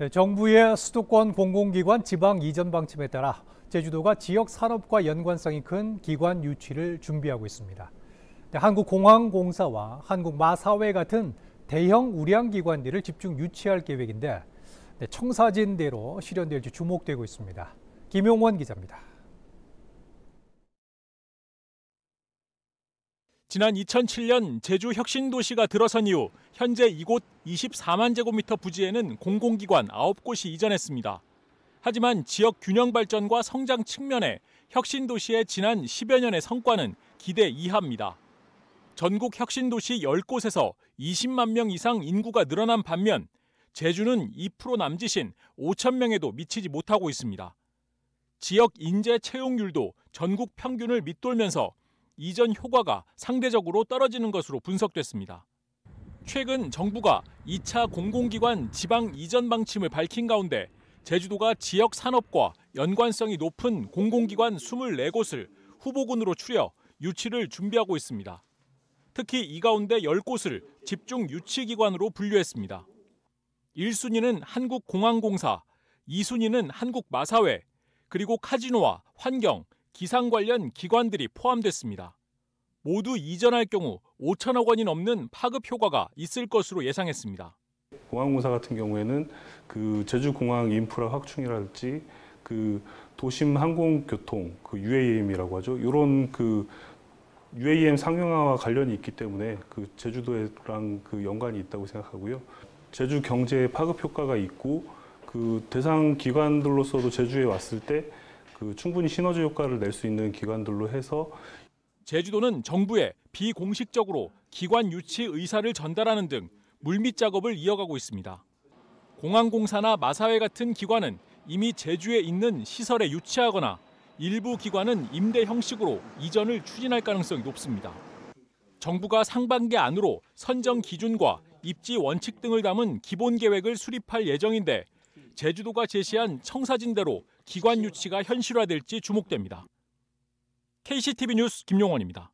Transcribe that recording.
네, 정부의 수도권 공공기관 지방 이전 방침에 따라 제주도가 지역 산업과 연관성이 큰 기관 유치를 준비하고 있습니다. 네, 한국공항공사와 한국마사회 같은 대형 우량기관들을 집중 유치할 계획인데 네, 청사진대로 실현될지 주목되고 있습니다. 김용원 기자입니다. 지난 2007년 제주 혁신도시가 들어선 이후 현재 이곳 24만 제곱미터 부지에는 공공기관 9곳이 이전했습니다. 하지만 지역 균형 발전과 성장 측면에 혁신도시의 지난 10여 년의 성과는 기대 이하입니다. 전국 혁신도시 10곳에서 20만 명 이상 인구가 늘어난 반면 제주는 2% 남짓인 5천 명에도 미치지 못하고 있습니다. 지역 인재 채용률도 전국 평균을 밑돌면서 이전 효과가 상대적으로 떨어지는 것으로 분석됐습니다. 최근 정부가 2차 공공기관 지방 이전 방침을 밝힌 가운데 제주도가 지역 산업과 연관성이 높은 공공기관 24곳을 후보군으로 추려 유치를 준비하고 있습니다. 특히 이 가운데 10곳을 집중 유치기관으로 분류했습니다. 1순위는 한국공항공사, 2순위는 한국마사회, 그리고 카지노와 환경, 기상 관련 기관들이 포함됐습니다. 모두 이전할 경우 5천억 원이 넘는 파급 효과가 있을 것으로 예상했습니다. 공항공사 같은 경우에는 그 제주공항 인프라 확충이랄지 그 도심 항공교통 그 UAM이라고 하죠. 이런 그 UAM 상용화와 관련이 있기 때문에 그 제주도랑 그 연관이 있다고 생각하고요. 제주 경제에 파급 효과가 있고 그 대상 기관들로서도 제주에 왔을 때그 충분히 시너지 효과를 낼 수 있는 기관들로 해서 제주도는 정부에 비공식적으로 기관 유치 의사를 전달하는 등 물밑 작업을 이어가고 있습니다. 공항공사나 마사회 같은 기관은 이미 제주에 있는 시설에 유치하거나 일부 기관은 임대 형식으로 이전을 추진할 가능성이 높습니다. 정부가 상반기 안으로 선정 기준과 입지 원칙 등을 담은 기본 계획을 수립할 예정인데 제주도가 제시한 청사진대로 기관 유치가 현실화될지 주목됩니다. KCTV 뉴스 김용원입니다.